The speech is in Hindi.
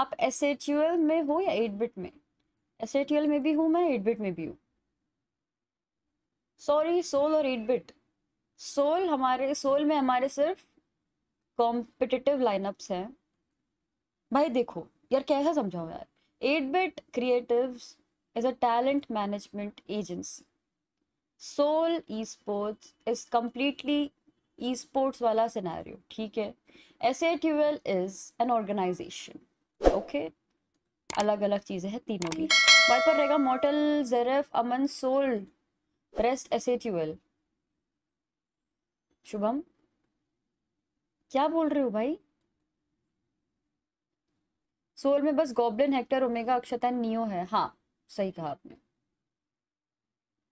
आप एस में हो या एट बिट में एस में भी हूँ मैं एट बिट में भी हूँ सॉरी सोल और एट बिट सोल हमारे सोल में हमारे सिर्फ कॉम्पिटिटिव लाइनअप्स हैं भाई देखो यार कैसे समझाओ यार eight bit creative is a talent management agency soul esports is completely esports वाला सिनेरियो ठीक है S is an organization okay अलग अलग चीज़ें हैं तीनों की वाइपर रहेगा Mortal Zeref Aman soul rest एसेट्यूएल शुभम क्या बोल रहे हो भाई सोल में बस Goblin Hector Omega Akshata Neo है हाँ सही कहा आपने